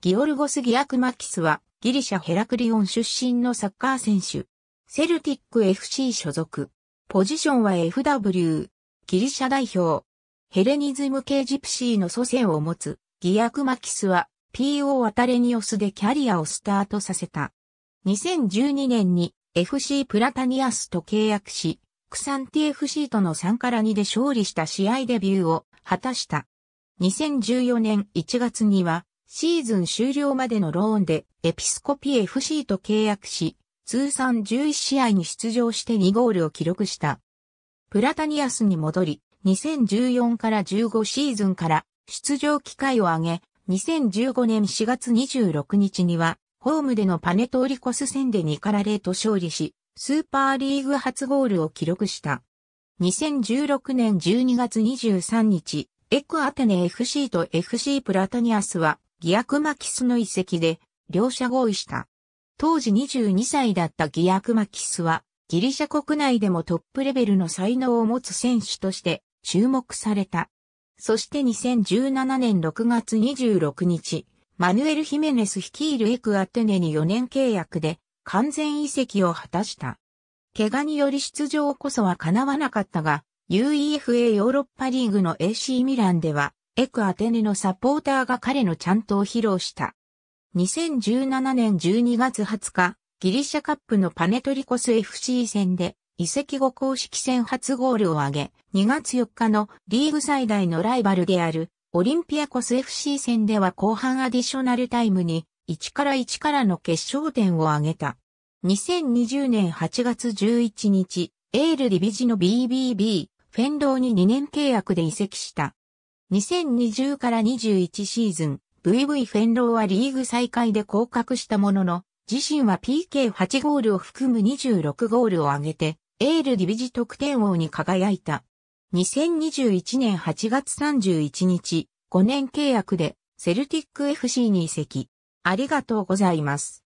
ギオルゴス・ギアクマキスはギリシャヘラクリオン出身のサッカー選手。セルティック FC 所属。ポジションは FW。ギリシャ代表。ヘレニズム系ジプシーの祖先を持つギアクマキスは PO アタレニオスでキャリアをスタートさせた。2012年に FC プラタニアスと契約し、クサンティ FC との3から2で勝利した試合デビューを果たした。2014年1月にはシーズン終了までのローンでエピスコピ FC と契約し、通算11試合に出場して2ゴールを記録した。プラタニアスに戻り、2014から15シーズンから出場機会を上げ、2015年4月26日には、ホームでのパネトーリコス戦で2から0と勝利し、スーパーリーグ初ゴールを記録した。2016年12月23日、エクアテネ FC と FC プラタニアスはギアクマキスの遺跡で、両者合意した。当時22歳だったギアクマキスは、ギリシャ国内でもトップレベルの才能を持つ選手として注目された。そして2017年6月26日、マヌエル・ヒメネス率いるエクアテネに4年契約で完全遺跡を果たした。怪我により出場こそは叶わなかったが、UEFA ヨーロッパリーグの AC ミランではエクアテネのサポーターが彼のチャントを披露した。2017年12月20日、ギリシャカップのパネトリコス FC 戦で、移籍後公式戦初ゴールを挙げ、2月4日のリーグ最大のライバルである、オリンピアコス FC 戦では後半アディショナルタイムに、1から1からの決勝点を挙げた。2020年8月11日、エールリビジの BBB、フェンドーに2年契約で移籍した。2020から21シーズン、VV フェンローはリーグ再開で降格したものの、自身は PK8 ゴールを含む26ゴールを挙げて、エールディビジ得点王に輝いた。2021年8月31日、5年契約で、セルティック FC に移籍。ありがとうございます。